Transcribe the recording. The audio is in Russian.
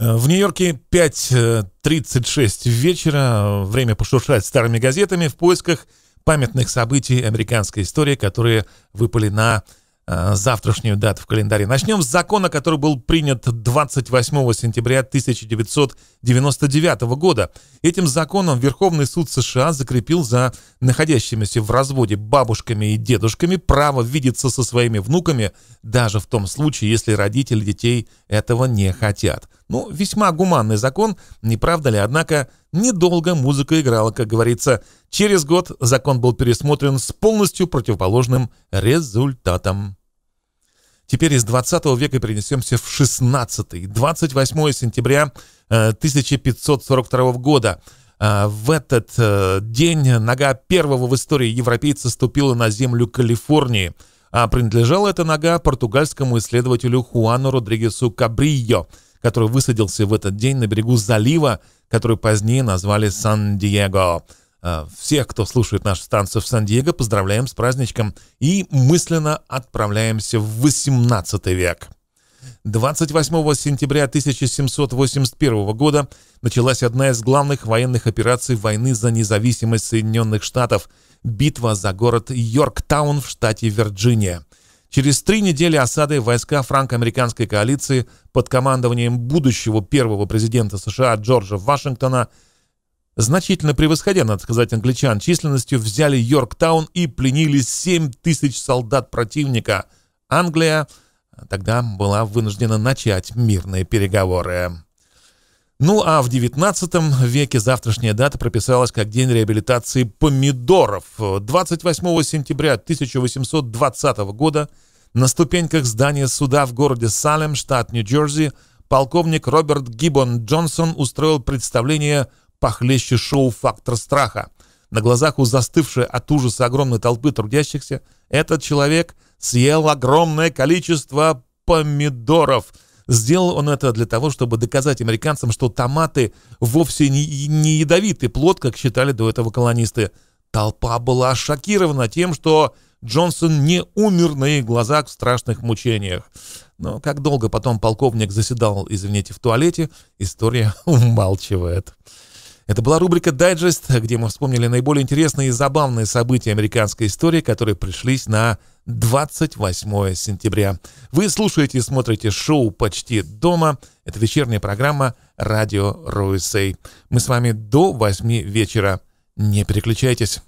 Э, в Нью-Йорке 5.36 вечера. Время пошуршать старыми газетами в поисках памятных событий американской истории, которые выпали на э, завтрашнюю дату в календаре. Начнем с закона, который был принят 28 сентября 1999 года. Этим законом Верховный суд США закрепил за находящимися в разводе бабушками и дедушками право видеться со своими внуками, даже в том случае, если родители детей этого не хотят – ну, весьма гуманный закон, не правда ли? Однако недолго музыка играла, как говорится. Через год закон был пересмотрен с полностью противоположным результатом. Теперь из 20 века перенесемся в 16 28 сентября 1542 э, года. Э, в этот э, день нога первого в истории европейца ступила на землю Калифорнии, а принадлежала эта нога португальскому исследователю Хуану Родригесу Кабрио – который высадился в этот день на берегу залива, который позднее назвали Сан-Диего. Э, всех, кто слушает нашу станцию в Сан-Диего, поздравляем с праздничком и мысленно отправляемся в 18 век. 28 сентября 1781 года началась одна из главных военных операций войны за независимость Соединенных Штатов – битва за город Йорктаун в штате Вирджиния. Через три недели осады войска франко-американской коалиции под командованием будущего первого президента США Джорджа Вашингтона, значительно превосходя, надо сказать, англичан численностью, взяли Йорктаун и пленили 7 тысяч солдат противника. Англия тогда была вынуждена начать мирные переговоры. Ну а в XIX веке завтрашняя дата прописалась как День реабилитации помидоров. 28 сентября 1820 года на ступеньках здания суда в городе Салем, штат Нью-Джерси, полковник Роберт Гиббон Джонсон устроил представление похлеще шоу «Фактор страха». На глазах у застывшей от ужаса огромной толпы трудящихся этот человек съел огромное количество помидоров – Сделал он это для того, чтобы доказать американцам, что томаты вовсе не, не ядовитый плод, как считали до этого колонисты. Толпа была шокирована тем, что Джонсон не умер на их глазах в страшных мучениях. Но как долго потом полковник заседал, извините, в туалете, история умалчивает. Это была рубрика «Дайджест», где мы вспомнили наиболее интересные и забавные события американской истории, которые пришлись на 28 сентября. Вы слушаете и смотрите шоу «Почти дома». Это вечерняя программа «Радио Руэсэй». Мы с вами до 8 вечера. Не переключайтесь.